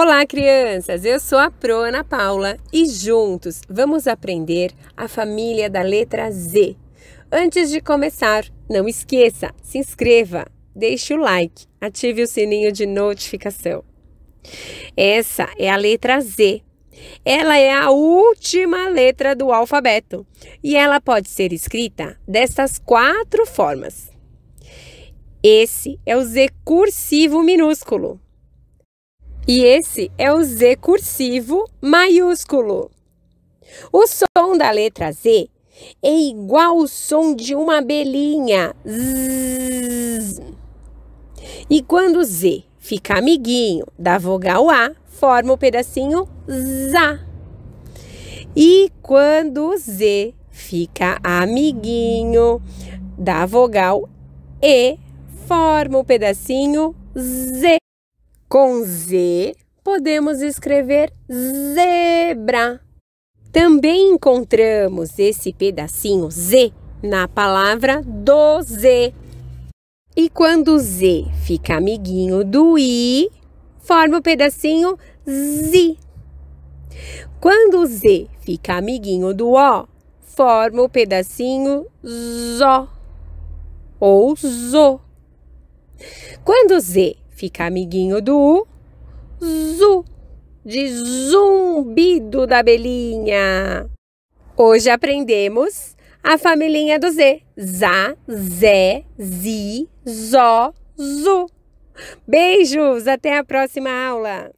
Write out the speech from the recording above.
Olá, crianças! Eu sou a Pro Ana Paula e juntos vamos aprender a família da letra Z. Antes de começar, não esqueça, se inscreva, deixe o like, ative o sininho de notificação. Essa é a letra Z. Ela é a última letra do alfabeto e ela pode ser escrita dessas quatro formas. Esse é o Z cursivo minúsculo. E esse é o Z cursivo maiúsculo. O som da letra Z é igual ao som de uma abelhinha. Zzz. E quando Z fica amiguinho da vogal A, forma o pedacinho ZA. E quando Z fica amiguinho da vogal E, forma o pedacinho Z. Com Z, podemos escrever zebra. Também encontramos esse pedacinho Z na palavra doze. E quando o Z fica amiguinho do I, forma o pedacinho Z. Quando o Z fica amiguinho do O, forma o pedacinho ZO ou Zô. Quando o Z fica amiguinho do zu, de zumbido da abelhinha. Hoje aprendemos a familhinha do Z. Zá, Zé, Zi, Zó, Zu. Beijos, até a próxima aula.